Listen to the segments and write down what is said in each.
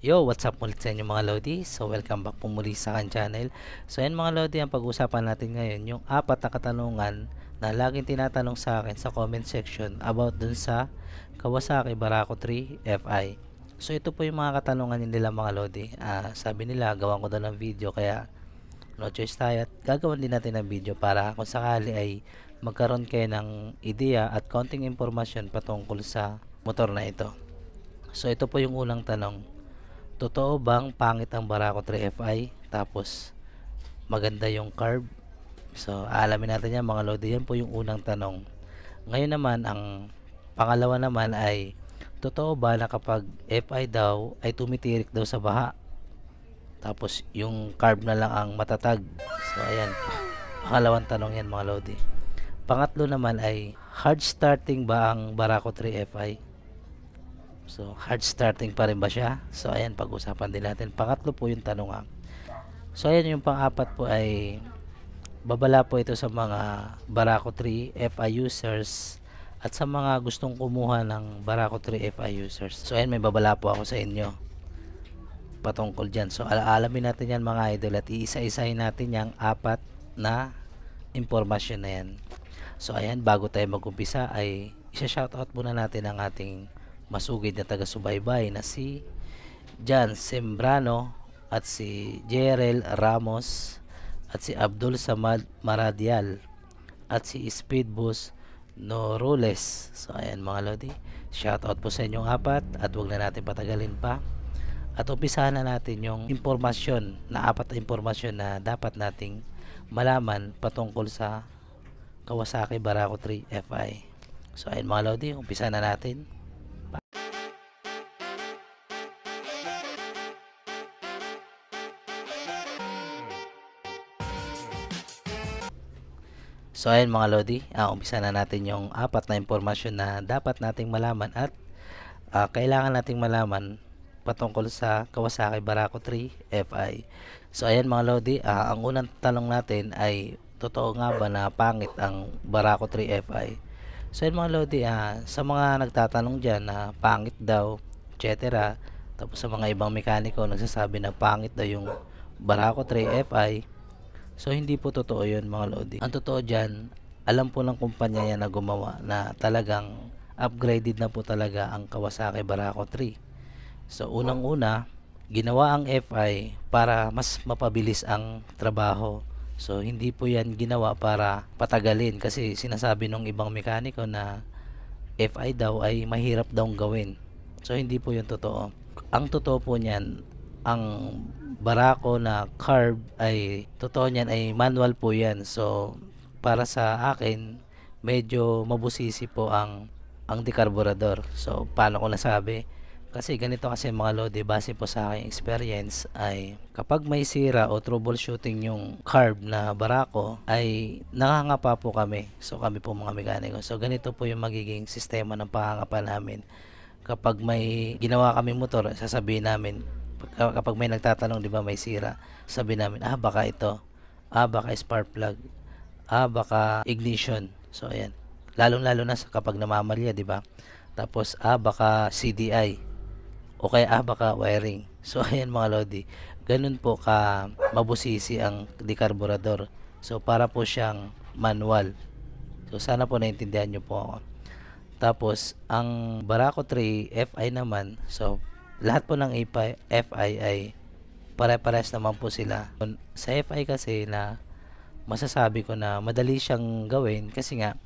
Yo, what's up ulit sa inyo mga Lodi? So, welcome back po muli sa akin channel. So, yan mga Lodi, ang pag-usapan natin ngayon, yung apat na katanungan na laging tinatanong sa akin sa comment section about dun sa Kawasaki Barako 3 FI. So, ito po yung mga katanungan nila mga Lodi. Uh, sabi nila, gawan ko daw ng video kaya no choice tayo at gagawin din natin ng video para kung sakali ay magkaroon kayo ng ideya at konting impormasyon patungkol sa motor na ito. So, ito po yung unang tanong totoo bang pangit ang Barako 3FI tapos maganda yung carb? So, alamin natin yan mga Lodi. Yan po yung unang tanong. Ngayon naman, ang pangalawa naman ay totoo ba na kapag FI daw ay tumitirik daw sa baha? Tapos yung carb na lang ang matatag. So, ayan. Pangalawang tanong yan mga Lodi. Pangatlo naman ay hard starting ba ang Barako 3 FI? So, hard starting pa rin ba siya? So, ayan, pag-usapan din natin. Pangatlo po yung tanong ang. So, ayan, yung pang-apat po ay babala po ito sa mga Barako 3 FI users at sa mga gustong kumuha ng Barako 3 FI users. So, ayan, may babala po ako sa inyo patungkol dyan. So, alaalamin natin yan mga idol at iisa-isahin natin yung apat na impormasyon na yan. So, ayan, bago tayo mag-umpisa ay isa-shoutout muna natin ang ating masugid na taga-subaybay na si Jan Sembrano at si Jerel Ramos at si Abdul Samad Maradial at si Speedbus Norules. So ayan mga lodi, shout out po sa inyong apat at wag na natin patagalin pa. At umpisahan na natin yung impormasyon na apat na impormasyon na dapat nating malaman patungkol sa Kawasaki Barako 3 FI. So ayan mga lodi, umpisahan na natin. So ayan mga Lodi, uh, umpisa na natin yung apat na impormasyon na dapat nating malaman at uh, kailangan nating malaman patungkol sa Kawasaki Barako 3 FI. So ayan mga Lodi, uh, ang unang tanong natin ay totoo nga ba na pangit ang Barako 3 FI? So ayan mga Lodi, uh, sa mga nagtatanong dyan na uh, pangit daw, etc. Tapos sa mga ibang mekaniko nagsasabi na pangit daw yung Barako 3 FI So hindi po totoo 'yon mga lodi. Ang totoo diyan, alam po ng kumpanya yan na gumawa na talagang upgraded na po talaga ang Kawasaki Barako 3. So unang-una, ginawa ang FI para mas mapabilis ang trabaho So hindi po 'yan ginawa para patagalin kasi sinasabi ng ibang mekaniko na FI daw ay mahirap daw gawin. So hindi po 'yon totoo. Ang totoo po niyan, ang barako na carb ay totoo niyan ay manual po yan. So para sa akin medyo mabusisi po ang ang decarburador. So paano ko nasabi? Kasi ganito kasi mga lodi, base po sa aking experience ay kapag may sira o troubleshooting yung carb na barako ay nangangapa po kami. So kami po mga mekaniko. So ganito po yung magiging sistema ng pangangapa namin. Kapag may ginawa kami motor, sasabihin namin, Ah, kapag may nagtatanong, di ba, may sira, sabi namin, ah, baka ito, ah, baka spark plug, ah, baka ignition. So, ayan. Lalong-lalo na sa kapag namamalya, di ba? Tapos, ah, baka CDI. O kaya, ah, baka wiring. So, ayan mga Lodi. Ganun po ka mabusisi ang decarburador. So, para po siyang manual. So, sana po naintindihan niyo po ako. Tapos, ang Barako 3 FI naman, so, lahat po ng FI ay pare-pares naman po sila. Sa FI kasi na masasabi ko na madali siyang gawin kasi nga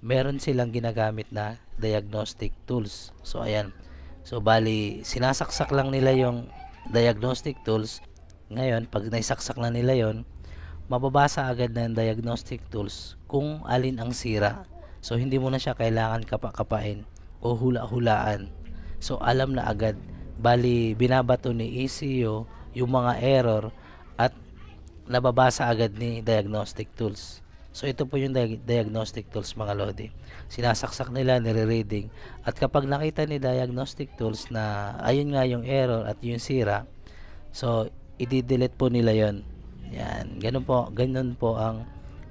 meron silang ginagamit na diagnostic tools. So ayan. So bali sinasaksak lang nila yung diagnostic tools. Ngayon pag naisaksak na nila yon, mababasa agad ng diagnostic tools kung alin ang sira. So hindi mo na siya kailangan kapakapain o hula-hulaan. So alam na agad Bali, binabato ni ECU yung mga error at nababasa agad ni diagnostic tools. So ito po yung diagnostic tools mga lodi. Sinasaksak nila, nire-reading. At kapag nakita ni diagnostic tools na ayun nga yung error at yung sira, so i-delete po nila yon. Yan, ganun po, ganun po ang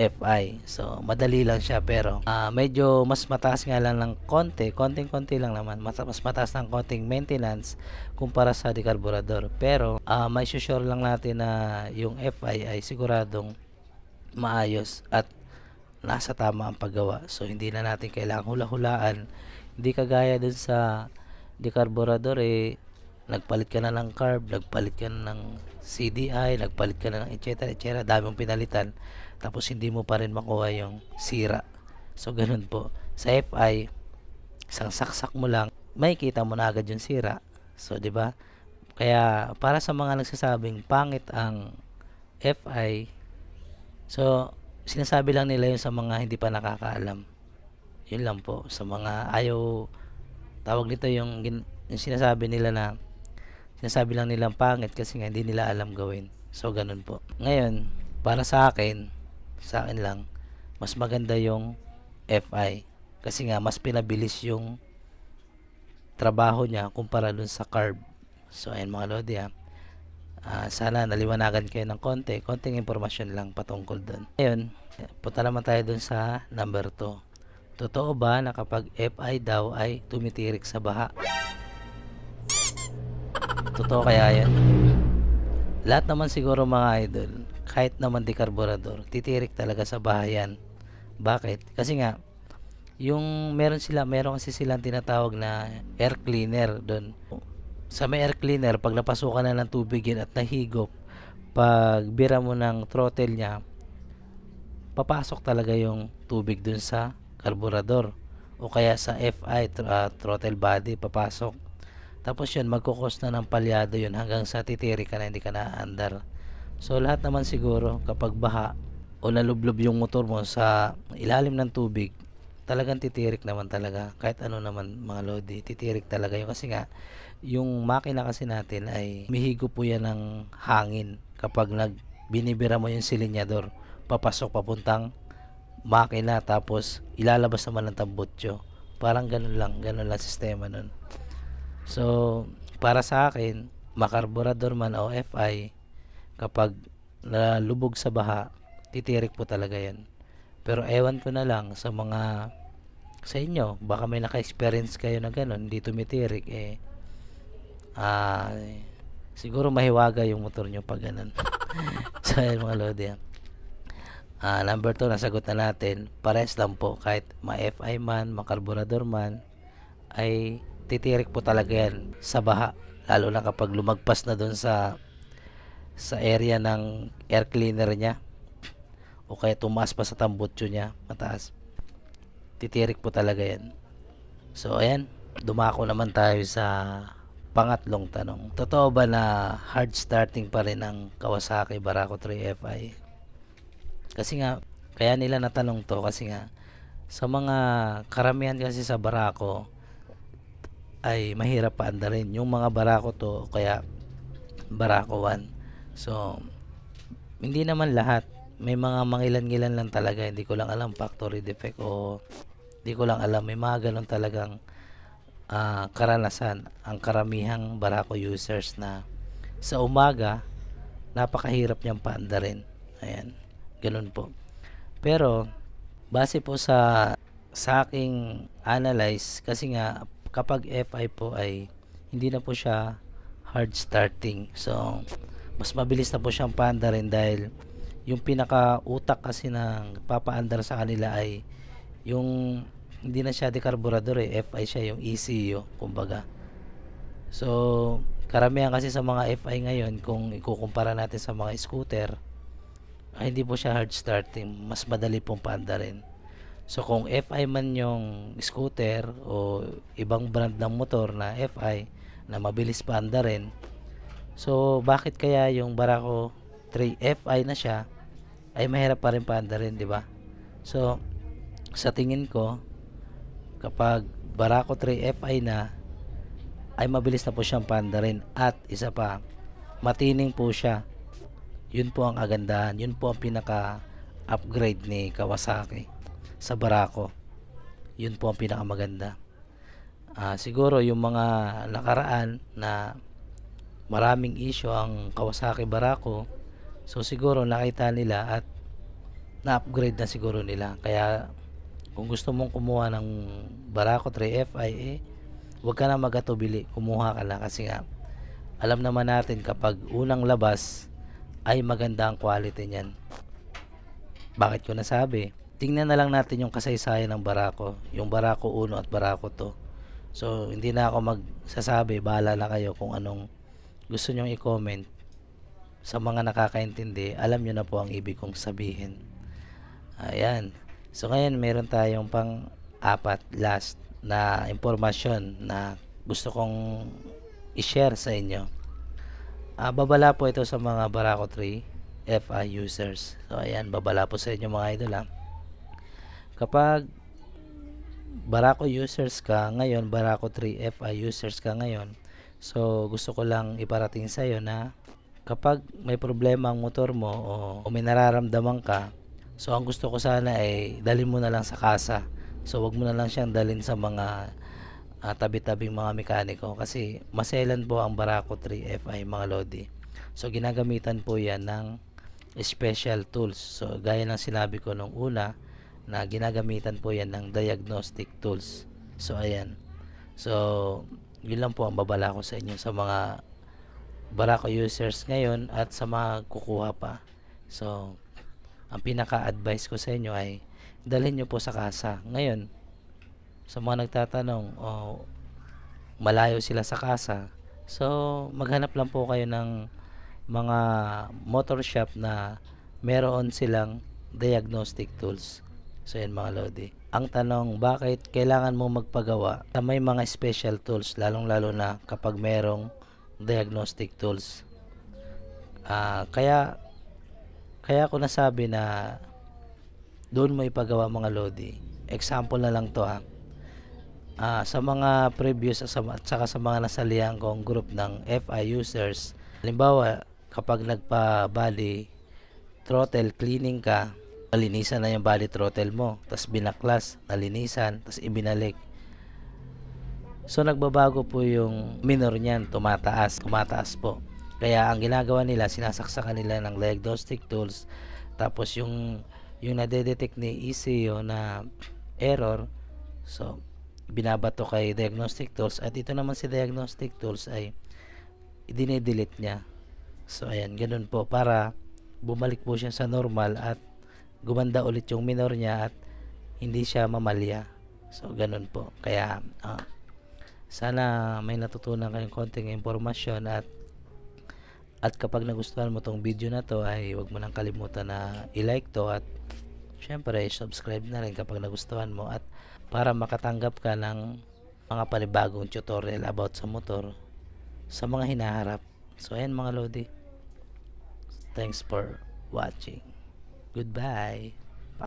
FI. So, madali lang siya pero uh, medyo mas mataas nga lang ng konti, konting-konti lang naman. Mas, mas mataas ng konting maintenance kumpara sa decarburador. Pero, uh, ah, may sure lang natin na yung FI ay siguradong maayos at nasa tama ang paggawa. So, hindi na natin kailangang hula-hulaan. Hindi kagaya dun sa decarburador eh, nagpalit ka na ng carb, nagpalit ka na ng CDI, nagpalit ka na ng etc. etc. Dami mong pinalitan. Tapos hindi mo pa rin makuha yung sira. So, ganun po. Sa FI, isang saksak mo lang, may kita mo na agad yung sira. So, di ba? Kaya, para sa mga nagsasabing pangit ang FI, so, sinasabi lang nila yun sa mga hindi pa nakakaalam. Yun lang po. Sa mga ayaw, tawag nito yung, yung sinasabi nila na sinasabi lang nilang pangit kasi nga hindi nila alam gawin. So, ganun po. Ngayon, para sa akin, sa akin lang, mas maganda yung FI. Kasi nga, mas pinabilis yung trabaho niya kumpara dun sa carb. So, ayun mga lodi ha. Uh, ah, sana naliwanagan kayo ng konti. Konting impormasyon lang patungkol dun. Ngayon, punta naman tayo dun sa number 2. Totoo ba na kapag FI daw ay tumitirik sa baha? Totoo kaya yan? Lahat naman siguro mga idol, kahit naman di karburador, titirik talaga sa bahayan. Bakit? Kasi nga, yung meron sila, meron kasi silang tinatawag na air cleaner doon. Sa may air cleaner, pag napasukan na ng tubig yan at nahigop, pag bira mo ng throttle niya, papasok talaga yung tubig doon sa karburador o kaya sa FI uh, ah, throttle body papasok tapos yun, magkukos na ng palyado yun hanggang sa titiri ka na hindi ka naaandar. So lahat naman siguro kapag baha o nalublob yung motor mo sa ilalim ng tubig, talagang titirik naman talaga kahit ano naman mga lodi titirik talaga yun kasi nga yung makina kasi natin ay mihigo po yan ng hangin kapag nag binibira mo yung silinyador papasok papuntang makina tapos ilalabas naman ng tambotyo parang ganun lang ganun lang sistema nun So, para sa akin, makarburador man o FI, kapag nalubog sa baha, titirik po talaga yan. Pero ewan ko na lang sa mga sa inyo, baka may naka-experience kayo na ganun, hindi tumitirik eh. Ah, siguro mahiwaga yung motor nyo pag ganun. so, yun mga lodi. Ah, ah number 2 nasagot na natin. Pares lang po kahit ma-FI man, makarburador man ay titirik po talaga yan sa baha lalo na kapag lumagpas na doon sa sa area ng air cleaner niya o kaya tumaas pa sa tambutso niya mataas titirik po talaga yan so ayan dumako naman tayo sa pangatlong tanong totoo ba na hard starting pa rin ang Kawasaki Barako 3 FI kasi nga kaya nila natanong to kasi nga sa mga karamihan kasi sa Barako ay mahirap pa andarin yung mga barako to kaya barako 1 so hindi naman lahat may mga mangilan-ngilan lang talaga hindi ko lang alam factory defect o hindi ko lang alam may mga ganun talagang uh, karanasan ang karamihang barako users na sa umaga napakahirap niyang paandarin ayan ganun po pero base po sa sa aking analyze kasi nga kapag FI po ay hindi na po siya hard starting. So, mas mabilis na po siyang paanda rin dahil yung pinaka utak kasi ng papaandar sa kanila ay yung hindi na siya dekarburador eh. FI siya yung ECU, kumbaga. So, karamihan kasi sa mga FI ngayon, kung ikukumpara natin sa mga scooter, ay hindi po siya hard starting. Mas madali pong paanda rin. So kung FI man yung scooter o ibang brand ng motor na FI na mabilis pa anda rin, so bakit kaya yung Barako 3 FI na siya ay mahirap pa rin pa anda rin, di ba? So sa tingin ko kapag Barako 3 FI na ay mabilis na po siyang panda rin at isa pa matining po siya yun po ang agandahan yun po ang pinaka upgrade ni Kawasaki sa barako. Yun po ang pinakamaganda. Uh, siguro yung mga nakaraan na maraming issue ang Kawasaki Barako, so siguro nakita nila at na-upgrade na siguro nila. Kaya kung gusto mong kumuha ng Barako 3 FIA, huwag ka na magatubili, kumuha ka na kasi nga alam naman natin kapag unang labas ay maganda ang quality niyan. Bakit ko nasabi? tingnan na lang natin yung kasaysayan ng Barako yung Barako 1 at Barako 2 so hindi na ako magsasabi bahala na kayo kung anong gusto nyong i-comment sa mga nakakaintindi alam nyo na po ang ibig kong sabihin ayan so ngayon meron tayong pang apat last na impormasyon na gusto kong i-share sa inyo uh, babala po ito sa mga Barako 3 FI users so ayan babala po sa inyo mga idol ha Kapag Barako users ka ngayon, Barako 3FI users ka ngayon, so gusto ko lang iparating sa iyo na kapag may problema ang motor mo o, o may nararamdaman ka, so ang gusto ko sana ay dalhin mo na lang sa kasa. So wag mo na lang siyang dalhin sa mga uh, tabi-tabing mga mekaniko kasi maselan po ang Barako 3FI mga Lodi. So ginagamitan po yan ng special tools. So gaya ng sinabi ko nung una, na ginagamitan po yan ng diagnostic tools. So, ayan. So, yun lang po ang babala ko sa inyo sa mga Barako users ngayon at sa mga kukuha pa. So, ang pinaka-advice ko sa inyo ay dalhin nyo po sa kasa. Ngayon, sa mga nagtatanong, oh, malayo sila sa kasa. So, maghanap lang po kayo ng mga motor shop na meron silang diagnostic tools. So yan mga Lodi. Ang tanong, bakit kailangan mo magpagawa na may mga special tools lalong lalo na kapag merong diagnostic tools? Uh, kaya kaya ko nasabi na doon mo ipagawa mga Lodi. Example na lang to ha. Uh, sa mga previous at saka sa mga nasalihan kong group ng FI users, halimbawa kapag nagpa nagpabali throttle cleaning ka, nalinisan na yung body throttle mo tapos binaklas nalinisan tapos ibinalik so nagbabago po yung minor niyan tumataas tumataas po kaya ang ginagawa nila sinasaksakan nila ng diagnostic tools tapos yung yung nadedetect ni ECU na error so binabato kay diagnostic tools at ito naman si diagnostic tools ay dinedelete niya so ayan ganun po para bumalik po siya sa normal at gumanda ulit yung minor niya at hindi siya mamalya. So, ganun po. Kaya, uh, sana may natutunan kayong konting impormasyon at at kapag nagustuhan mo tong video na to ay huwag mo nang kalimutan na i-like to at syempre subscribe na rin kapag nagustuhan mo at para makatanggap ka ng mga panibagong tutorial about sa motor sa mga hinaharap. So ayan mga lodi. Thanks for watching. Goodbye.